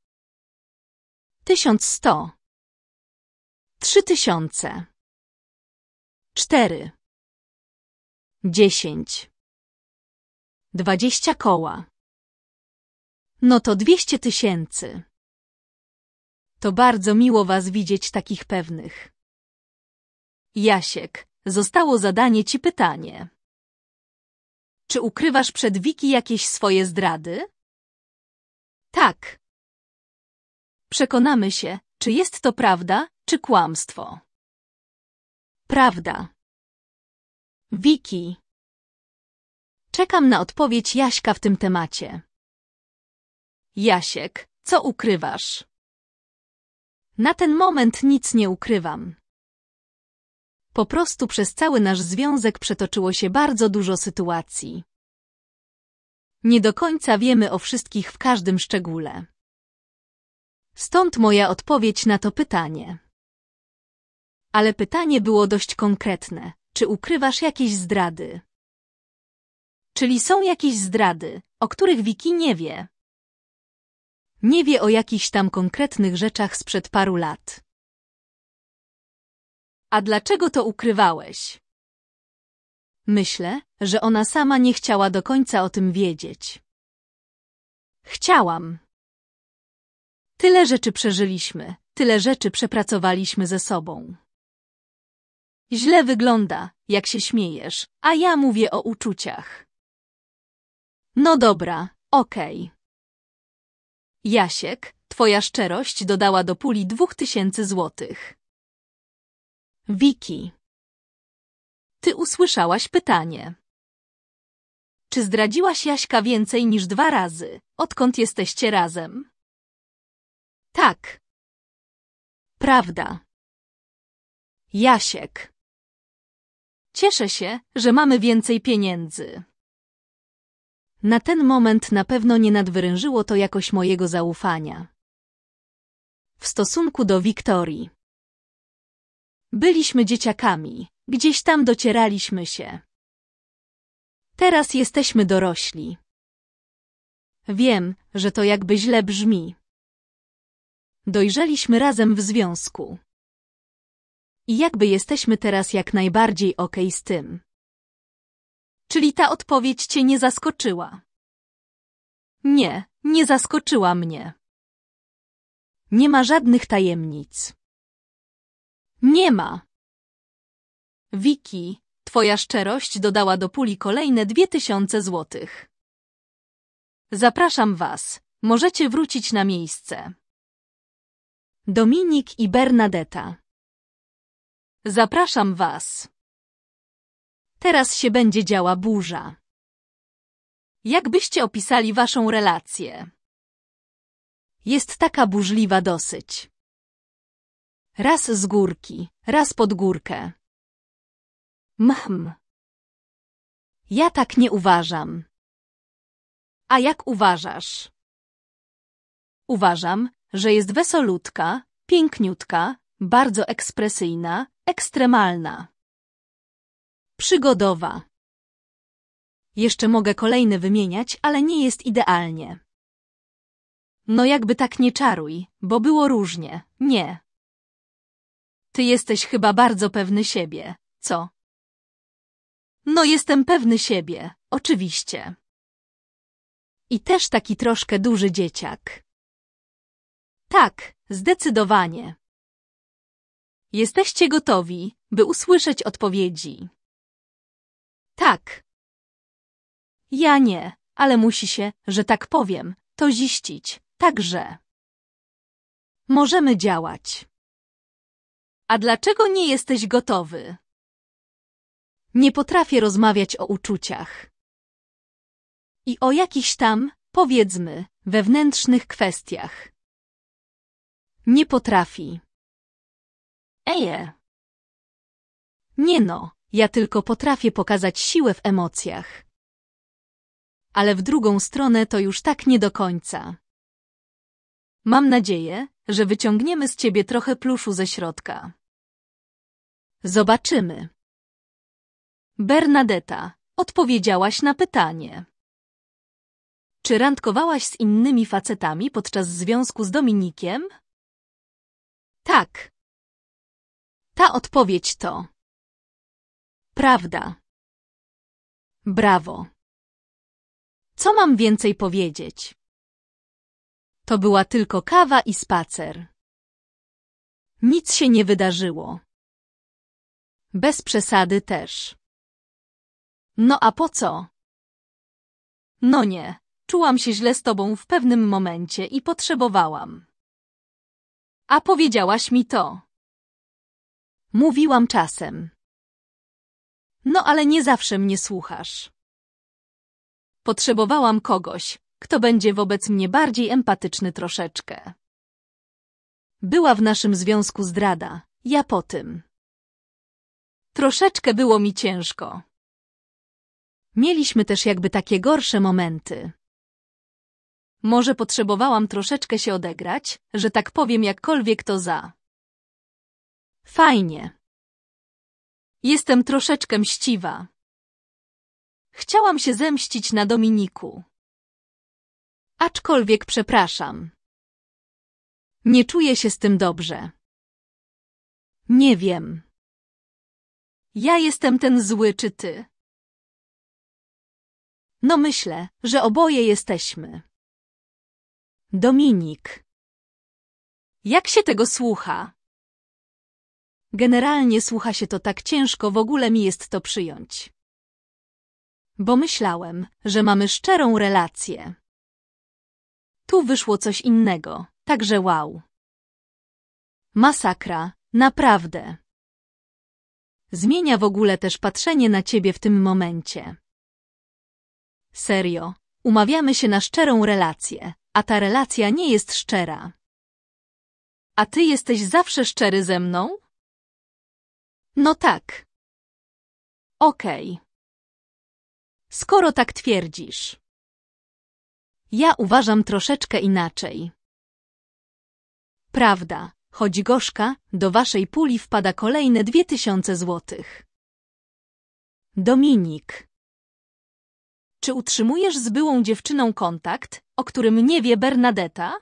Speaker 1: Tysiąc sto. Trzy tysiące. Cztery. Dziesięć. Dwadzieścia koła. No to dwieście tysięcy. To bardzo miło was widzieć takich pewnych. Jasiek, zostało zadanie ci pytanie. Czy ukrywasz przed Wiki jakieś swoje zdrady? Tak. Przekonamy się, czy jest to prawda, czy kłamstwo? Prawda. Wiki. Czekam na odpowiedź Jaśka w tym temacie. Jasiek, co ukrywasz? Na ten moment nic nie ukrywam. Po prostu przez cały nasz związek przetoczyło się bardzo dużo sytuacji. Nie do końca wiemy o wszystkich w każdym szczególe. Stąd moja odpowiedź na to pytanie. Ale pytanie było dość konkretne. Czy ukrywasz jakieś zdrady? Czyli są jakieś zdrady, o których Wiki nie wie. Nie wie o jakichś tam konkretnych rzeczach sprzed paru lat. A dlaczego to ukrywałeś? Myślę, że ona sama nie chciała do końca o tym wiedzieć. Chciałam. Tyle rzeczy przeżyliśmy, tyle rzeczy przepracowaliśmy ze sobą. Źle wygląda, jak się śmiejesz, a ja mówię o uczuciach. No dobra, okej. Okay. Jasiek, twoja szczerość dodała do puli dwóch tysięcy złotych. Wiki. Ty usłyszałaś pytanie. Czy zdradziłaś Jaśka więcej niż dwa razy, odkąd jesteście razem? Tak. Prawda. Jasiek. Cieszę się, że mamy więcej pieniędzy. Na ten moment na pewno nie nadwyrężyło to jakoś mojego zaufania. W stosunku do Wiktorii. Byliśmy dzieciakami, gdzieś tam docieraliśmy się. Teraz jesteśmy dorośli. Wiem, że to jakby źle brzmi. Dojrzeliśmy razem w związku. I jakby jesteśmy teraz jak najbardziej okej okay z tym. Czyli ta odpowiedź cię nie zaskoczyła? Nie, nie zaskoczyła mnie. Nie ma żadnych tajemnic. Nie ma. Wiki, twoja szczerość dodała do puli kolejne dwie tysiące złotych. Zapraszam was. Możecie wrócić na miejsce. Dominik i Bernadetta Zapraszam was. Teraz się będzie działa burza. Jakbyście opisali waszą relację? Jest taka burzliwa dosyć. Raz z górki, raz pod górkę. Mhm. Ja tak nie uważam. A jak uważasz? Uważam, że jest wesolutka, piękniutka, bardzo ekspresyjna, Ekstremalna. Przygodowa. Jeszcze mogę kolejny wymieniać, ale nie jest idealnie. No jakby tak nie czaruj, bo było różnie, nie. Ty jesteś chyba bardzo pewny siebie, co? No jestem pewny siebie, oczywiście. I też taki troszkę duży dzieciak. Tak, zdecydowanie. Jesteście gotowi, by usłyszeć odpowiedzi. Tak. Ja nie, ale musi się, że tak powiem, to ziścić. Także. Możemy działać. A dlaczego nie jesteś gotowy? Nie potrafię rozmawiać o uczuciach. I o jakichś tam, powiedzmy, wewnętrznych kwestiach. Nie potrafi. Eje. Nie no, ja tylko potrafię pokazać siłę w emocjach. Ale w drugą stronę to już tak nie do końca. Mam nadzieję, że wyciągniemy z ciebie trochę pluszu ze środka. Zobaczymy. Bernadetta, odpowiedziałaś na pytanie. Czy randkowałaś z innymi facetami podczas związku z Dominikiem? Tak, ta odpowiedź to Prawda. Brawo. Co mam więcej powiedzieć? To była tylko kawa i spacer. Nic się nie wydarzyło. Bez przesady też. No a po co? No nie, czułam się źle z tobą w pewnym momencie i potrzebowałam. A powiedziałaś mi to. Mówiłam czasem. No ale nie zawsze mnie słuchasz. Potrzebowałam kogoś, kto będzie wobec mnie bardziej empatyczny troszeczkę. Była w naszym związku zdrada, ja po tym. Troszeczkę było mi ciężko. Mieliśmy też jakby takie gorsze momenty. Może potrzebowałam troszeczkę się odegrać, że tak powiem jakkolwiek to za. Fajnie. Jestem troszeczkę mściwa. Chciałam się zemścić na Dominiku. Aczkolwiek przepraszam. Nie czuję się z tym dobrze. Nie wiem. Ja jestem ten zły czy ty? No myślę, że oboje jesteśmy. Dominik. Jak się tego słucha? Generalnie słucha się to tak ciężko, w ogóle mi jest to przyjąć. Bo myślałem, że mamy szczerą relację. Tu wyszło coś innego, także wow. Masakra, naprawdę. Zmienia w ogóle też patrzenie na ciebie w tym momencie. Serio, umawiamy się na szczerą relację, a ta relacja nie jest szczera. A ty jesteś zawsze szczery ze mną? No tak. Okej. Okay. Skoro tak twierdzisz. Ja uważam troszeczkę inaczej. Prawda, choć gorzka, do waszej puli wpada kolejne dwie tysiące złotych. Dominik. Czy utrzymujesz z byłą dziewczyną kontakt, o którym nie wie Bernadetta?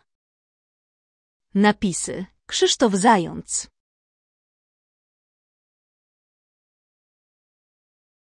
Speaker 1: Napisy Krzysztof Zając